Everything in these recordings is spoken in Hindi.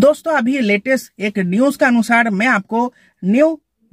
दोस्तों अभी लेटेस्ट एक न्यूज के अनुसार मैं आपको न्यू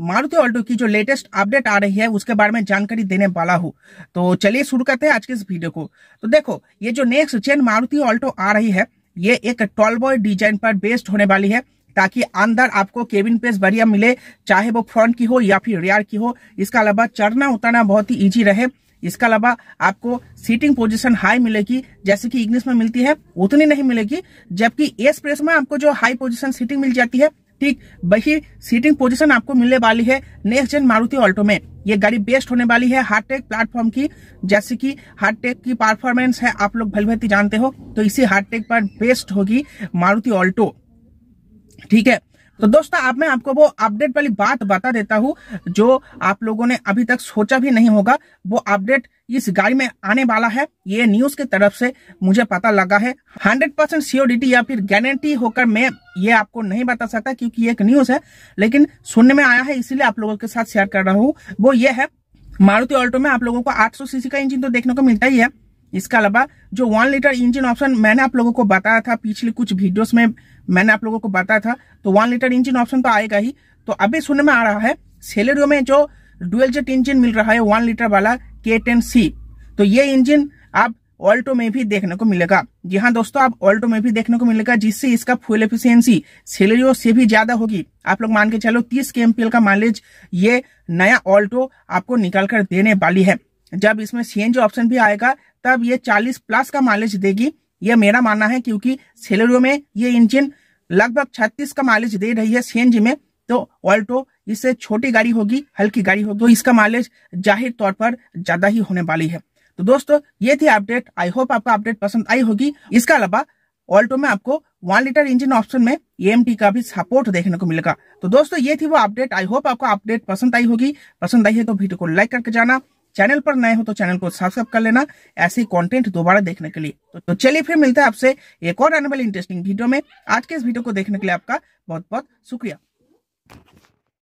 मारुति ऑल्टो की जो लेटेस्ट अपडेट आ रही है उसके बारे में जानकारी देने वाला हूँ तो चलिए शुरू करते हैं आज के इस वीडियो को तो देखो ये जो नेक्स्ट जेन मारुति ऑल्टो आ रही है ये एक टॉलबॉय डिजाइन पर बेस्ड होने वाली है ताकि अंदर आपको केबिन पेस बढ़िया मिले चाहे वो फ्रंट की हो या फिर रियर की हो इसका अलावा चढ़ना उतरना बहुत ही ईजी रहे इसके अलावा आपको सीटिंग पोजीशन हाई मिलेगी जैसे कि इंग्लिश में मिलती है उतनी नहीं मिलेगी जबकि एस प्रेस में आपको जो हाई पोजीशन सीटिंग मिल जाती है ठीक वही सीटिंग पोजीशन आपको मिलने वाली है नेक्स्ट जेन मारुति ऑल्टो में ये गाड़ी बेस्ट होने वाली है हार्टेक प्लेटफॉर्म की जैसे कि हार्टेक की परफॉर्मेंस है आप लोग भलभेती जानते हो तो इसी हार्टेक पर बेस्ट होगी मारुति ऑल्टो ठीक है तो दोस्तों अब आप मैं आपको वो अपडेट वाली बात बता देता हूँ जो आप लोगों ने अभी तक सोचा भी नहीं होगा वो अपडेट इस गाड़ी में आने वाला है ये न्यूज की तरफ से मुझे पता लगा है 100 परसेंट सीओडीटी या फिर गारंटी होकर मैं ये आपको नहीं बता सकता क्योंकि ये एक न्यूज है लेकिन सुनने में आया है इसीलिए आप लोगों के साथ शेयर कर रहा हूँ वो ये है मारुति ऑल्टो में आप लोगों को आठ सीसी का इंजिन तो देखने को मिलता ही है इसके अलावा जो वन लीटर इंजन ऑप्शन मैंने आप लोगों को बताया था पिछले कुछ वीडियोस में मैंने आप लोगों को बताया था तो वन लीटर इंजन ऑप्शन तो आएगा ही तो अभी सुनने में आ रहा है सेलेरियो में जो डुअल जेट इंजन मिल रहा है वन लीटर वाला के टेन सी तो ये इंजन आप ऑल्टो में भी देखने को मिलेगा जी हाँ दोस्तों आप ऑल्टो में भी देखने को मिलेगा जिससे इसका फुल एफिशियंसी सेलेरियो से भी ज्यादा होगी आप लोग मान के चलो तीस के एमपीएल का माइलेज ये नया ऑल्टो आपको निकाल कर देने वाली है जब इसमें सीएनजी ऑप्शन भी आएगा तब ये 40 प्लस का माइलेज देगी ये मेरा मानना है क्योंकि सेलेरियो में ये इंजन लगभग 36 का माइलेज दे रही है सी में तो ऑल्टो इससे छोटी गाड़ी होगी हल्की गाड़ी होगी तो इसका माइलेज जाहिर तौर पर ज्यादा ही होने वाली है तो दोस्तों ये थी अपडेट आई होप आपको अपडेट पसंद आई होगी इसके अलावा ऑल्टो में आपको वन लीटर इंजन ऑप्शन में ए का भी सपोर्ट देखने को मिलेगा तो दोस्तों ये थी वो अपडेट आई होप आपको अपडेट पसंद आई होगी पसंद आई है तो वीडियो को लाइक करके जाना चैनल पर नए हो तो चैनल को सब्सक्राइब कर लेना ऐसी कंटेंट दोबारा देखने के लिए तो, तो चलिए फिर मिलते हैं आपसे एक और आने वाली इंटरेस्टिंग वीडियो में आज के इस वीडियो को देखने के लिए आपका बहुत बहुत शुक्रिया